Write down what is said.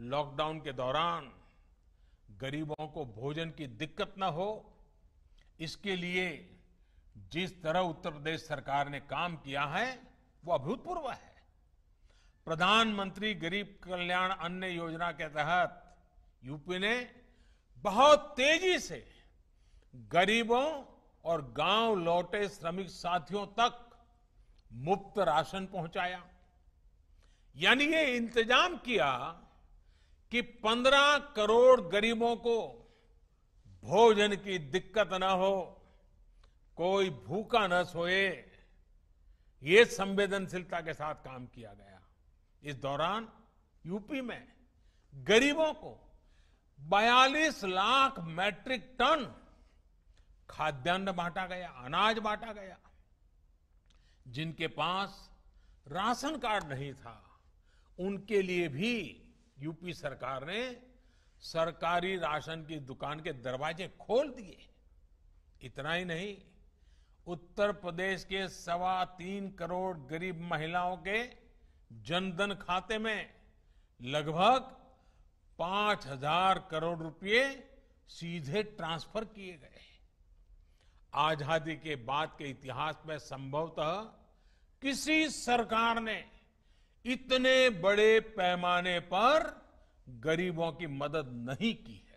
lockdown के दौरान गरीबों को भोजन की दिक्कत न हो इसके लिए जिस तरह उत्तर प्रदेश सरकार ने काम किया है वो अभूतपूर्व है प्रधानमंत्री गरीब कल्याण अन्न योजना के तहत यूपी ने बहुत तेजी से गरीबों और गांव लौटे श्रमिक साथियों तक मुफ्त राशन पहुंचाया यानी ये इंतजाम किया कि 15 करोड़ गरीबों को भोजन की दिक्कत न हो कोई भूखा न सोए ये संवेदनशीलता के साथ काम किया गया इस दौरान यूपी में गरीबों को 42 लाख मैट्रिक टन खाद्यान्न बांटा गया अनाज बांटा गया जिनके पास राशन कार्ड नहीं था उनके लिए भी यूपी सरकार ने सरकारी राशन की दुकान के दरवाजे खोल दिए इतना ही नहीं उत्तर प्रदेश के सवा तीन करोड़ गरीब महिलाओं के जनधन खाते में लगभग पांच हजार करोड़ रुपए सीधे ट्रांसफर किए गए आजादी के बाद के इतिहास में संभवतः किसी सरकार ने इतने बड़े पैमाने पर गरीबों की मदद नहीं की है